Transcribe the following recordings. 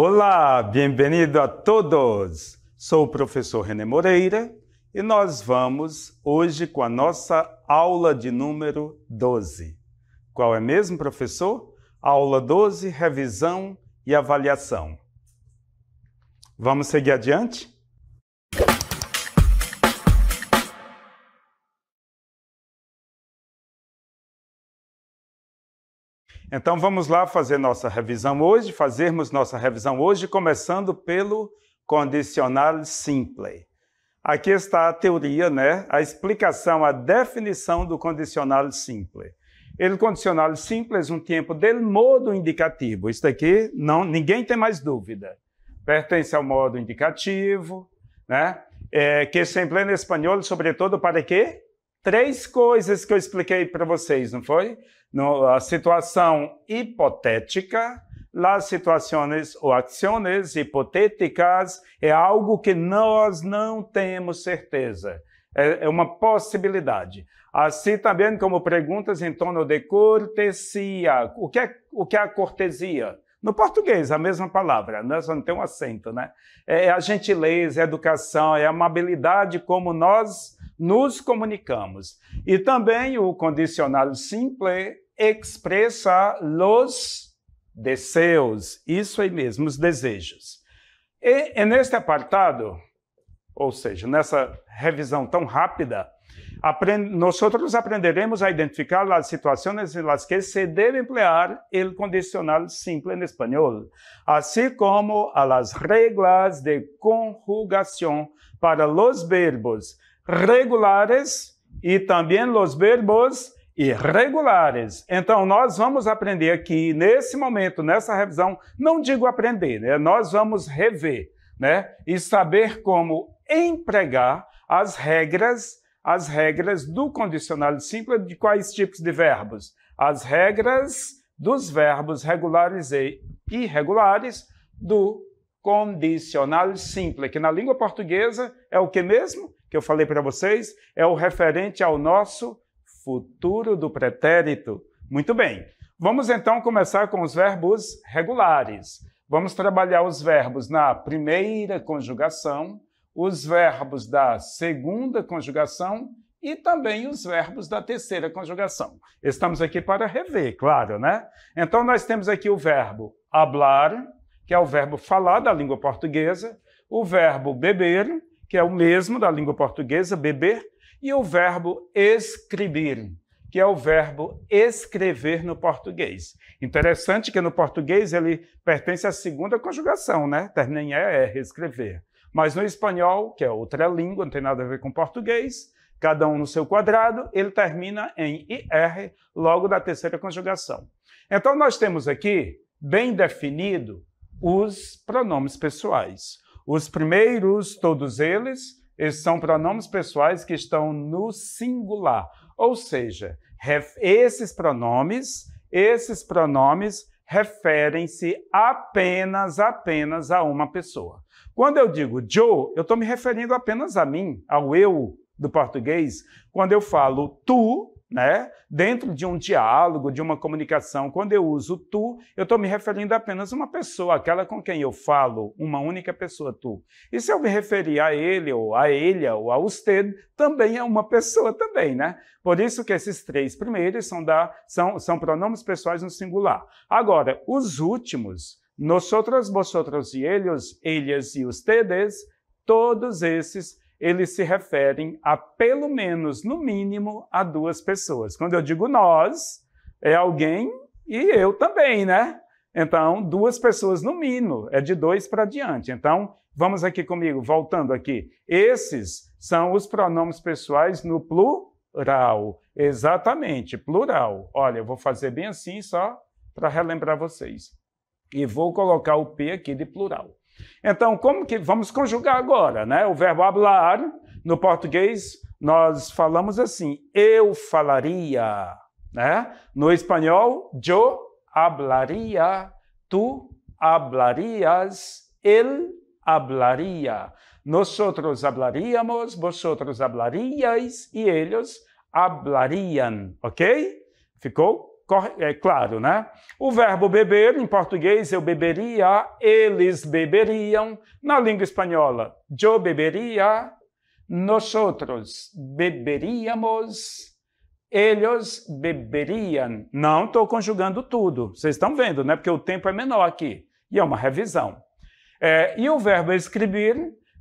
Olá, bem-vindo a todos! Sou o professor René Moreira e nós vamos hoje com a nossa aula de número 12. Qual é mesmo, professor? Aula 12, revisão e avaliação. Vamos seguir adiante? Então vamos lá fazer nossa revisão hoje, fazermos nossa revisão hoje, começando pelo condicional simple. Aqui está a teoria, né? a explicação, a definição do condicional simple. Ele condicional simples, um tempo del modo indicativo. Isso aqui não, ninguém tem mais dúvida. Pertence ao modo indicativo, né? É, que se emplena espanhol, sobretudo, para quê? três coisas que eu expliquei para vocês, não foi? No, a situação hipotética, as situações ou ações hipotéticas é algo que nós não temos certeza. É, é uma possibilidade. Assim também como perguntas em torno de cortesia. O que é, o que é a cortesia? No português, a mesma palavra, né? só não tem um acento, né? É, é a gentileza, é a educação, é amabilidade como nós nos comunicamos. E também o condicional simple expressa los desejos, isso aí mesmo, os desejos. E, e neste apartado, ou seja, nessa revisão tão rápida, aprend nós aprenderemos a identificar as situações em las que se deve emplear o condicional simple em espanhol, assim como as regras de conjugação para los verbos regulares e também os verbos irregulares. Então, nós vamos aprender aqui, nesse momento, nessa revisão, não digo aprender, né? nós vamos rever né? e saber como empregar as regras, as regras do condicional simples de quais tipos de verbos? As regras dos verbos regulares e irregulares do condicional simples, que na língua portuguesa é o que mesmo? que eu falei para vocês é o referente ao nosso futuro do pretérito. Muito bem. Vamos então começar com os verbos regulares. Vamos trabalhar os verbos na primeira conjugação, os verbos da segunda conjugação e também os verbos da terceira conjugação. Estamos aqui para rever, claro, né? Então nós temos aqui o verbo hablar, que é o verbo falar da língua portuguesa, o verbo beber, que é o mesmo da língua portuguesa, beber, e o verbo escrever, que é o verbo escrever no português. Interessante que no português ele pertence à segunda conjugação, né? Termina em ER, escrever. Mas no espanhol, que é outra língua, não tem nada a ver com português, cada um no seu quadrado, ele termina em IR, logo da terceira conjugação. Então, nós temos aqui bem definido os pronomes pessoais. Os primeiros, todos eles, são pronomes pessoais que estão no singular, ou seja, esses pronomes, esses pronomes referem-se apenas, apenas a uma pessoa. Quando eu digo Joe, eu estou me referindo apenas a mim, ao eu do português. Quando eu falo tu, né? Dentro de um diálogo, de uma comunicação, quando eu uso tu, eu estou me referindo a apenas a uma pessoa, aquela com quem eu falo, uma única pessoa, tu. E se eu me referir a ele, ou a ele, ou a usted, também é uma pessoa também, né? Por isso que esses três primeiros são, da, são, são pronomes pessoais no singular. Agora, os últimos, nosotros, vosotros e eles, eles e ustedes, todos esses eles se referem a pelo menos, no mínimo, a duas pessoas. Quando eu digo nós, é alguém e eu também, né? Então, duas pessoas no mínimo, é de dois para diante. Então, vamos aqui comigo, voltando aqui. Esses são os pronomes pessoais no plural. Exatamente, plural. Olha, eu vou fazer bem assim só para relembrar vocês. E vou colocar o P aqui de plural. Então, como que vamos conjugar agora, né? O verbo hablar no português nós falamos assim: eu falaria, né? No espanhol, yo hablaria, tu hablarias, ele hablaria. nosotros hablaríamos, vosotros hablaríais e eles hablariam, ok? Ficou? é claro, né? O verbo beber, em português, eu beberia, eles beberiam. Na língua espanhola, yo beberia, nosotros beberíamos, eles beberiam. Não estou conjugando tudo, vocês estão vendo, né? Porque o tempo é menor aqui e é uma revisão. É, e o verbo escrever,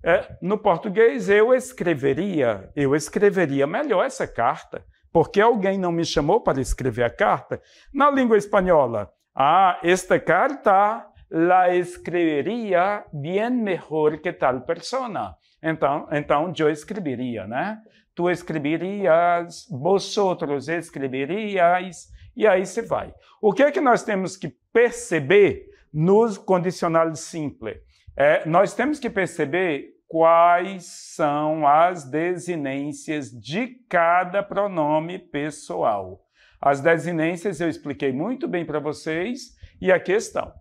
é, no português, eu escreveria, eu escreveria melhor essa carta porque alguém não me chamou para escrever a carta. Na língua espanhola, ah, esta carta la escreveria bien mejor que tal persona. Então, então eu escreveria, né? Tu escreverias, vosotros escreveríais, e aí se vai. O que é que nós temos que perceber nos condicionais simples? É, nós temos que perceber quais são as desinências de cada pronome pessoal. As desinências eu expliquei muito bem para vocês e a questão.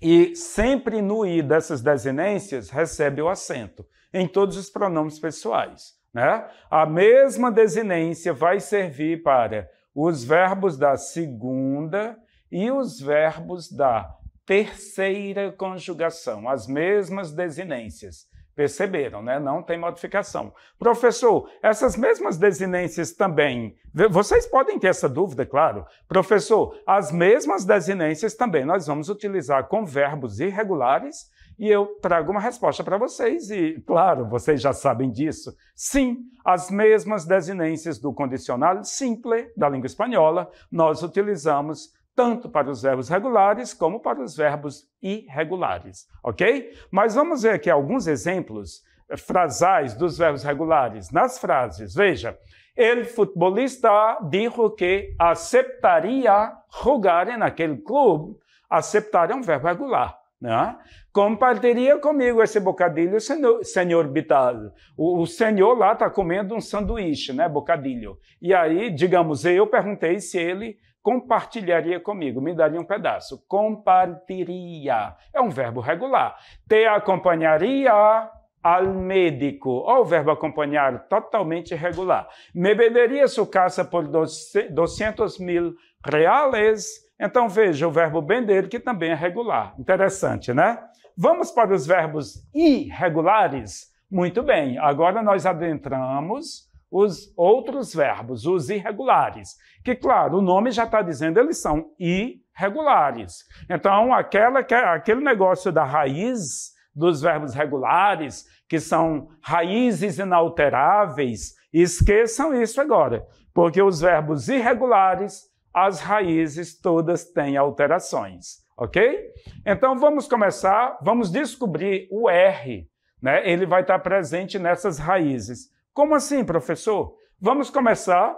E sempre no i dessas desinências recebe o acento em todos os pronomes pessoais. Né? A mesma desinência vai servir para os verbos da segunda e os verbos da terceira conjugação, as mesmas desinências. Perceberam, né? Não tem modificação. Professor, essas mesmas desinências também. Vocês podem ter essa dúvida, claro. Professor, as mesmas desinências também nós vamos utilizar com verbos irregulares e eu trago uma resposta para vocês. E, claro, vocês já sabem disso. Sim, as mesmas desinências do condicional simple da língua espanhola nós utilizamos tanto para os verbos regulares como para os verbos irregulares, ok? Mas vamos ver aqui alguns exemplos eh, frasais dos verbos regulares nas frases. Veja, ele futebolista dijo que aceptaria jogar naquele clube. Aceptar é um verbo regular. Né? Compartiria comigo esse bocadilho, senhor, senhor Bital. O, o senhor lá está comendo um sanduíche, né? Bocadilho. E aí, digamos, eu perguntei se ele compartilharia comigo, me daria um pedaço. Compartiria. É um verbo regular. Te acompanharia ao médico. Olha o verbo acompanhar, totalmente regular. Me venderia sua casa por 200 mil reais. Então veja o verbo vender, que também é regular. Interessante, né? Vamos para os verbos irregulares? Muito bem, agora nós adentramos os outros verbos, os irregulares, que, claro, o nome já está dizendo, eles são irregulares. Então, aquela, é, aquele negócio da raiz dos verbos regulares, que são raízes inalteráveis, esqueçam isso agora, porque os verbos irregulares, as raízes todas têm alterações, ok? Então, vamos começar, vamos descobrir o R. Né? Ele vai estar tá presente nessas raízes. Como assim, professor? Vamos começar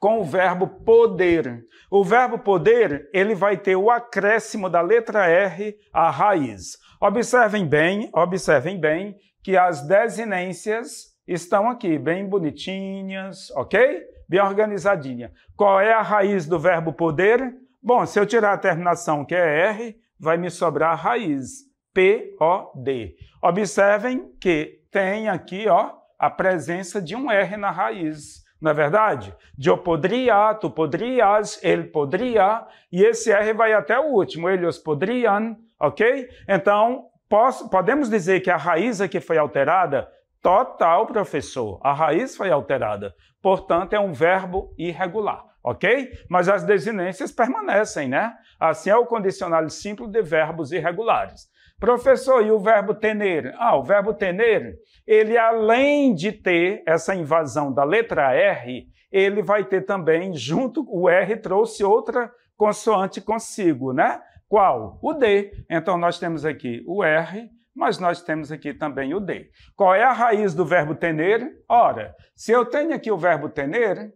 com o verbo poder. O verbo poder, ele vai ter o acréscimo da letra R à raiz. Observem bem, observem bem que as desinências estão aqui, bem bonitinhas, ok? Bem organizadinha. Qual é a raiz do verbo poder? Bom, se eu tirar a terminação que é R, vai me sobrar a raiz, P-O-D. Observem que tem aqui, ó, a presença de um R na raiz. Não é verdade? De eu poderia, tu poderias, ele poderia, e esse R vai até o último, eles poderiam, ok? Então, posso, podemos dizer que a raiz aqui foi alterada? Total, professor, a raiz foi alterada. Portanto, é um verbo irregular ok? Mas as desinências permanecem, né? Assim é o condicional simples de verbos irregulares. Professor, e o verbo tener? Ah, o verbo tener ele além de ter essa invasão da letra R, ele vai ter também junto o R trouxe outra consoante consigo, né? Qual? O D. Então nós temos aqui o R, mas nós temos aqui também o D. Qual é a raiz do verbo tener? Ora, se eu tenho aqui o verbo tener,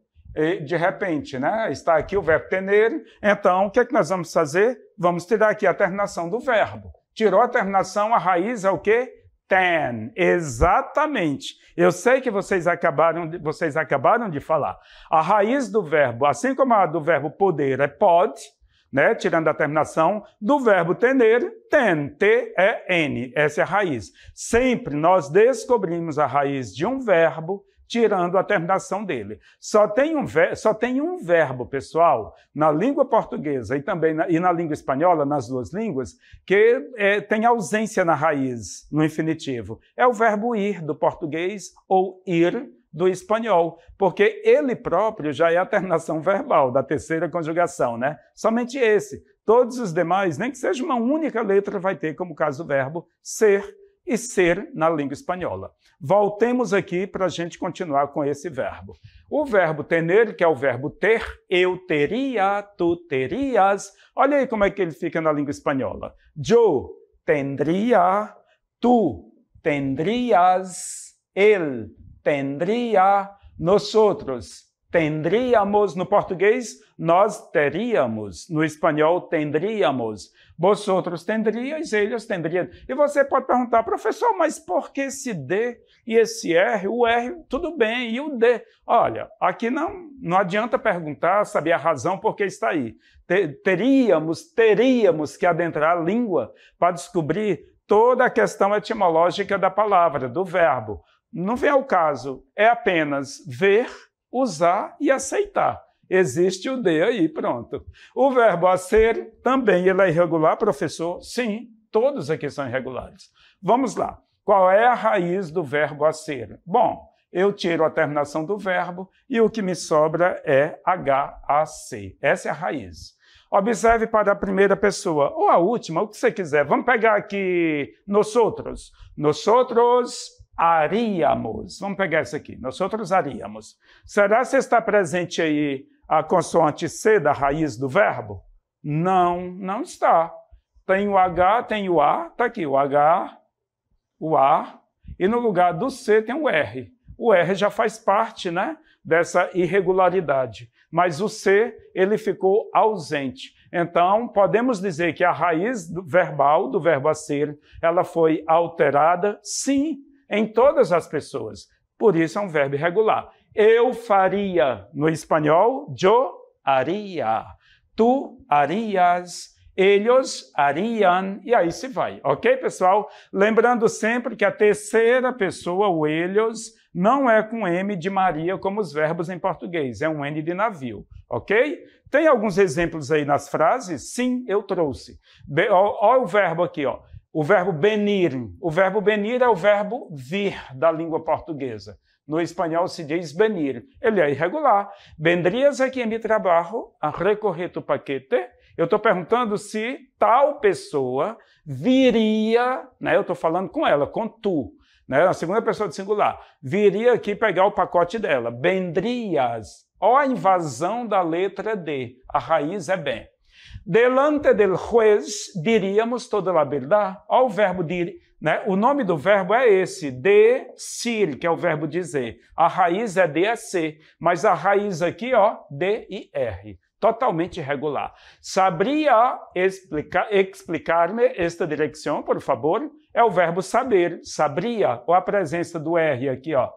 de repente, né? Está aqui o verbo tener, então o que é que nós vamos fazer? Vamos tirar aqui a terminação do verbo. Tirou a terminação, a raiz é o quê? ten. Exatamente. Eu sei que vocês acabaram, de, vocês acabaram de falar. A raiz do verbo, assim como a do verbo poder é pode, né, tirando a terminação, do verbo tener, ten, T-E-N. Essa é a raiz. Sempre nós descobrimos a raiz de um verbo tirando a terminação dele. Só tem um, ver, só tem um verbo, pessoal, na língua portuguesa e também na, e na língua espanhola, nas duas línguas, que é, tem ausência na raiz, no infinitivo. É o verbo ir do português ou ir do espanhol, porque ele próprio já é a terminação verbal da terceira conjugação, né? Somente esse. Todos os demais, nem que seja uma única letra, vai ter como caso o verbo ser e ser na língua espanhola. Voltemos aqui para a gente continuar com esse verbo. O verbo tener, que é o verbo ter, eu teria, tu terias. Olha aí como é que ele fica na língua espanhola. Yo tendría, tu tendrías, ele tendría, nós outros tendríamos no português, nós teríamos. No espanhol, tendríamos. Vosotros tendríais, eles tendriam. E você pode perguntar, professor, mas por que esse D e esse R? O R, tudo bem, e o D? Olha, aqui não, não adianta perguntar, saber a razão por que está aí. Teríamos, teríamos que adentrar a língua para descobrir toda a questão etimológica da palavra, do verbo. Não vem ao caso, é apenas ver usar e aceitar. Existe o de aí, pronto. O verbo a ser também ele é irregular, professor? Sim, todos aqui são irregulares. Vamos lá. Qual é a raiz do verbo a ser? Bom, eu tiro a terminação do verbo e o que me sobra é HAC. Essa é a raiz. Observe para a primeira pessoa ou a última, o que você quiser. Vamos pegar aqui nós outros. Nós outros haríamos. Vamos pegar isso aqui. Nós outros haríamos. Será que está presente aí a consoante C da raiz do verbo? Não, não está. Tem o H, tem o A, está aqui o H, o A, e no lugar do C tem o R. O R já faz parte né, dessa irregularidade, mas o C ele ficou ausente. Então, podemos dizer que a raiz do verbal do verbo a ser, ela foi alterada? Sim, em todas as pessoas. Por isso é um verbo irregular. Eu faria, no espanhol, yo haria. Tu harías, eles harían e aí se vai, ok, pessoal? Lembrando sempre que a terceira pessoa, o eles, não é com M de Maria como os verbos em português, é um N de navio, ok? Tem alguns exemplos aí nas frases? Sim, eu trouxe. Olha o verbo aqui, ó. O verbo benir. O verbo benir é o verbo vir da língua portuguesa. No espanhol se diz benir. Ele é irregular. Vendrias aqui em mi trabalho a recorrer tu paquete? Eu estou perguntando se tal pessoa viria, né? Eu estou falando com ela, com tu, né? A segunda pessoa de singular. Viria aqui pegar o pacote dela. Vendrias. Ó a invasão da letra D. A raiz é bem. Delante del juez diríamos toda a verdade. Olha o verbo dir, né? O nome do verbo é esse, decir, que é o verbo dizer. A raiz é DEC, mas a raiz aqui, ó, dir, e R. Totalmente regular. Sabria explicar, explicar-me esta direção, por favor? É o verbo saber, sabria, ou a presença do R aqui, ó,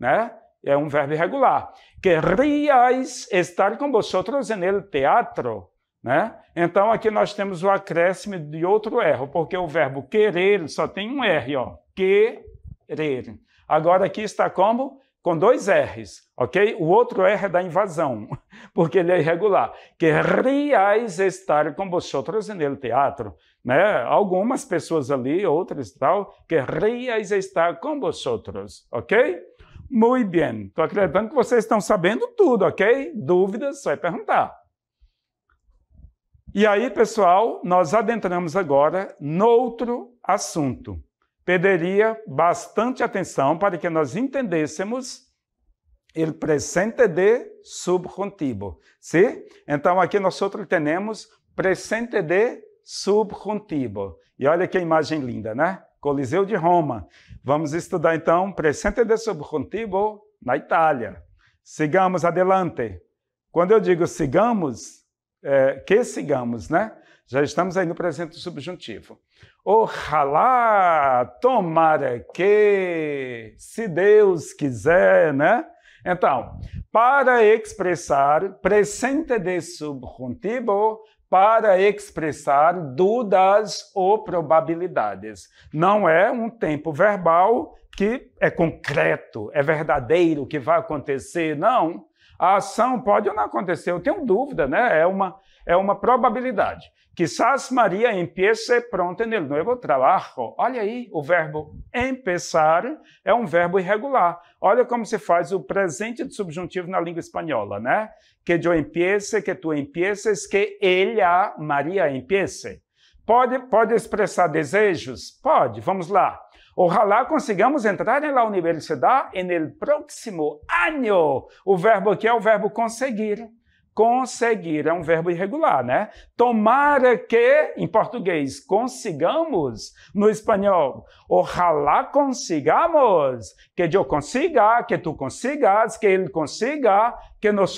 né? É um verbo irregular. Querríais estar com vosotros en el teatro? Né? Então, aqui nós temos o acréscimo de outro erro, porque o verbo querer só tem um R, ó, querer. Agora aqui está como? Com dois R's, ok? O outro R é da invasão, porque ele é irregular. Querríais estar com vosotros no teatro, né? Algumas pessoas ali, outras e tal, querríais estar com vosotros, ok? Muito bem. Estou acreditando que vocês estão sabendo tudo, ok? Dúvidas, só é perguntar. E aí, pessoal, nós adentramos agora noutro assunto. Pediria bastante atenção para que nós entendêssemos o presente de subjuntivo. Sim? Então, aqui nós temos presente de subjuntivo. E olha que imagem linda, né? Coliseu de Roma. Vamos estudar então presente de subjuntivo na Itália. Sigamos adelante. Quando eu digo sigamos, é, que sigamos, né? Já estamos aí no presente subjuntivo. subjuntivo. Ojalá, tomara que, se Deus quiser, né? Então, para expressar presente de subjuntivo, para expressar dúvidas ou probabilidades. Não é um tempo verbal que é concreto, é verdadeiro, que vai acontecer, não. A ação pode ou não acontecer, eu tenho dúvida, né? É uma, é uma probabilidade. Quizás Maria empiece pronto no novo trabalho. Olha aí, o verbo empezar é um verbo irregular. Olha como se faz o presente do subjuntivo na língua espanhola, né? Que eu empiece, que tu empieces, que a Maria, empiece. Pode, pode expressar desejos? Pode, vamos lá. Ojalá consigamos entrar na universidade no próximo ano. O verbo aqui é o verbo conseguir. Conseguir é um verbo irregular, né? Tomara que, em português, consigamos. No espanhol, ojalá consigamos. Que eu consiga, que tu consigas, que ele consiga, que nós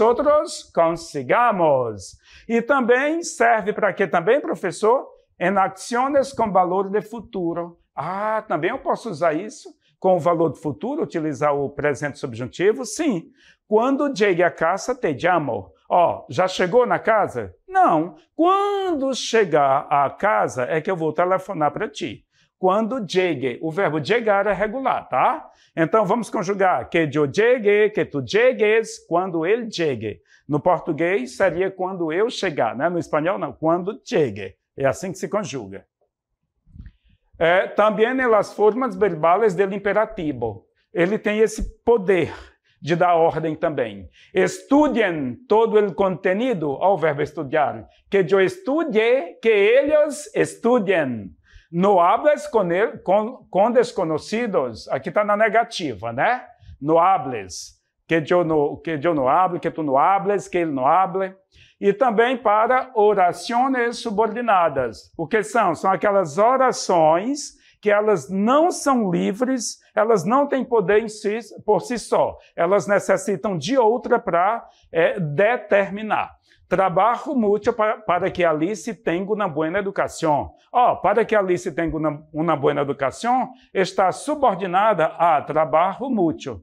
consigamos. E também serve para que também, professor? Em acciones com valor de futuro ah, também eu posso usar isso com o valor do futuro, utilizar o presente subjuntivo? Sim. Quando chegue a casa, te llamo. Ó, oh, já chegou na casa? Não. Quando chegar à casa é que eu vou telefonar para ti. Quando chegue, o verbo chegar é regular, tá? Então vamos conjugar que eu chegue, que tu chegues, quando ele chegue. No português seria quando eu chegar, né? No espanhol não, quando chegue. É assim que se conjuga. É, também nas formas verbais do imperativo. Ele tem esse poder de dar ordem também. Estudem todo o conteúdo, ao verbo estudar. Que eu estude, que eles estudem. Não hables com, ele, com, com Aqui está na negativa, né? Não hables. Que eu não, que eu não hable, que tu não hables, que ele não hable e também para orações subordinadas. O que são? São aquelas orações que elas não são livres, elas não têm poder em si, por si só, elas necessitam de outra para é, determinar. Trabalho mútuo para, para, que Alice tenha uma boa educação. Oh, para que Alice tenha uma, uma boa educação, está subordinada a trabalho mútuo.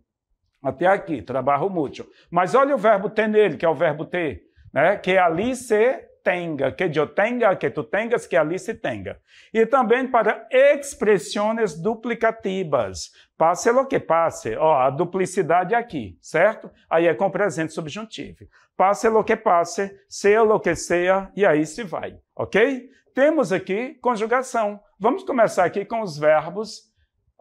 Até aqui, trabalho mútuo. Mas olha o verbo ter nele, que é o verbo ter né? que ali se tenha, que eu tenha, que tu tenhas, que ali se tenha. E também para expressões duplicativas. Passe o que passe, ó, a duplicidade é aqui, certo? Aí é com presente subjuntivo. Passe o que passe, seja o que seja, e aí se vai, ok? Temos aqui conjugação. Vamos começar aqui com os verbos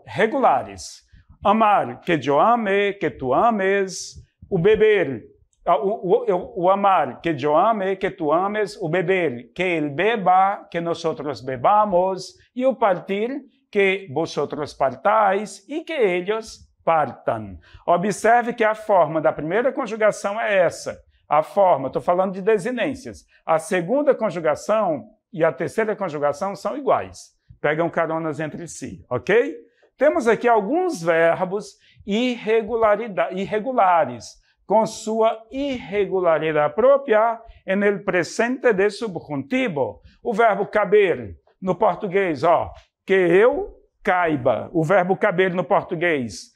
regulares. Amar, que eu ame, que tu ames. O beber, ah, o, o, o amar, que eu ame, que tu ames, o beber, que ele beba, que nós bebamos, e o partir, que vosotros partais, e que eles partam. Observe que a forma da primeira conjugação é essa. A forma, estou falando de desinências. A segunda conjugação e a terceira conjugação são iguais. Pegam caronas entre si, ok? Temos aqui alguns verbos irregulares com sua irregularidade própria, en el presente de subjuntivo. O verbo caber no português, ó, que eu caiba. O verbo caber no português.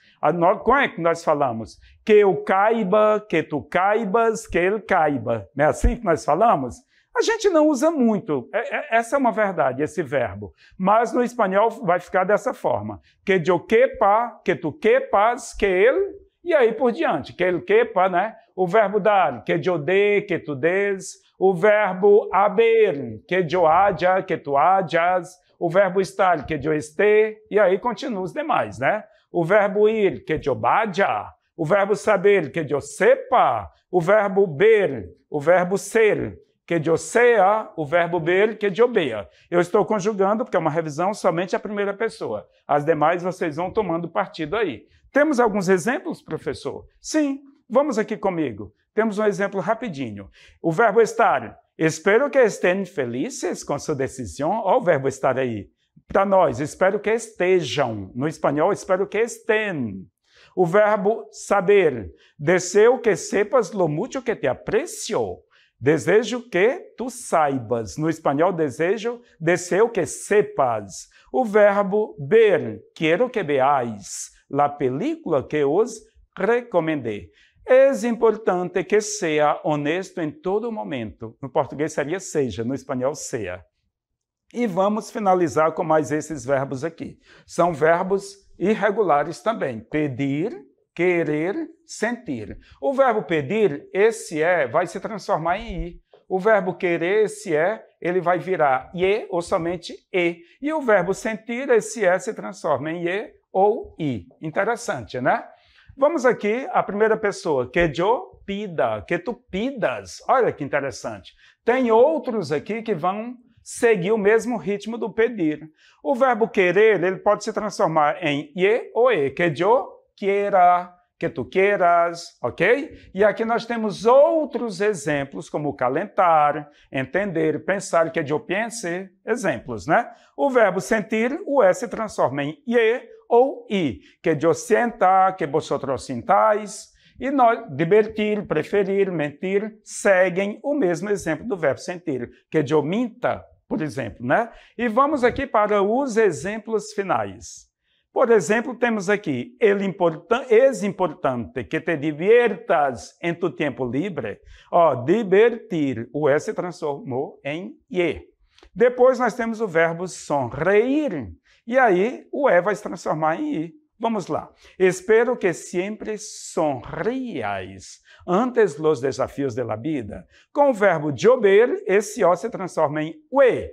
Como é que nós falamos? Que eu caiba, que tu caibas, que ele caiba. Não é assim que nós falamos? A gente não usa muito, é, é, essa é uma verdade, esse verbo. Mas no espanhol vai ficar dessa forma: que eu quepa, que tu quepas, que ele e aí por diante, que ele quepa, né? O verbo dar, que eu dê, que tu des. O verbo haber, que eu haja, que tu hajas. O verbo estar, que eu este. E aí continua os demais, né? O verbo ir, que eu baja. O verbo saber, que eu sepa. O verbo ber, o verbo ser que diocea, o verbo ber, que diobea. Eu estou conjugando, porque é uma revisão, somente a primeira pessoa. As demais vocês vão tomando partido aí. Temos alguns exemplos, professor? Sim, vamos aqui comigo. Temos um exemplo rapidinho. O verbo estar. Espero que estejam felizes com sua decisão. Olha o verbo estar aí. Para nós, espero que estejam. No espanhol, espero que estén. O verbo saber. desejo que sepas lo mucho que te aprecio. Desejo que tu saibas. No espanhol, desejo, desejo que sepas. O verbo ver. Quero que veais la película que os recomendei. É importante que seja honesto em todo momento. No português seria seja, no espanhol sea. E vamos finalizar com mais esses verbos aqui. São verbos irregulares também. Pedir, querer, sentir. O verbo pedir, esse é, vai se transformar em ir. O verbo querer, esse é, ele vai virar e ou somente e. E o verbo sentir, esse é, se transforma em e ou i. Interessante, né? Vamos aqui a primeira pessoa, que é jo pida, que é tu pidas. Olha que interessante. Tem outros aqui que vão seguir o mesmo ritmo do pedir. O verbo querer, ele pode se transformar em ye ou e, que é jo, quiera, que tu queiras, ok? E aqui nós temos outros exemplos, como calentar, entender, pensar, que jo pense, exemplos, né? O verbo sentir, o S se transforma em ye ou ir, que eu sentar, que vosotros sintais, e nós, divertir, preferir, mentir, seguem o mesmo exemplo do verbo sentir, que eu minta, por exemplo, né? E vamos aqui para os exemplos finais. Por exemplo, temos aqui, es importante que te diviertas em tu tempo livre. Ó, divertir, o S transformou em E. Depois nós temos o verbo sonreir, e aí o E vai se transformar em I. Vamos lá. Espero que sempre sonriais antes dos desafios de vida. Com o verbo jober, esse O se transforma em UE.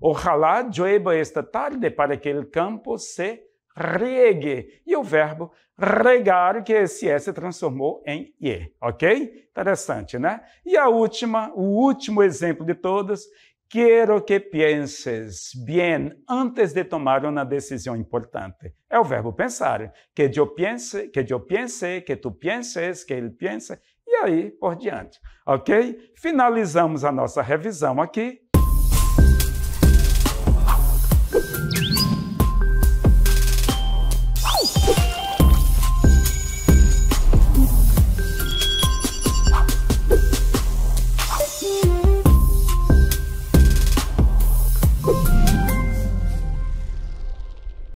Ojalá llueva esta tarde para que el campo se regue. E o verbo regar, que esse E se transformou em i. ok? Interessante, né? E a última, o último exemplo de todos, Quero que pienses bien antes de tomar uma decisão importante. É o verbo pensar. Que eu pense, que eu pense, que tu penses, que ele pense, e aí por diante. Ok? Finalizamos a nossa revisão aqui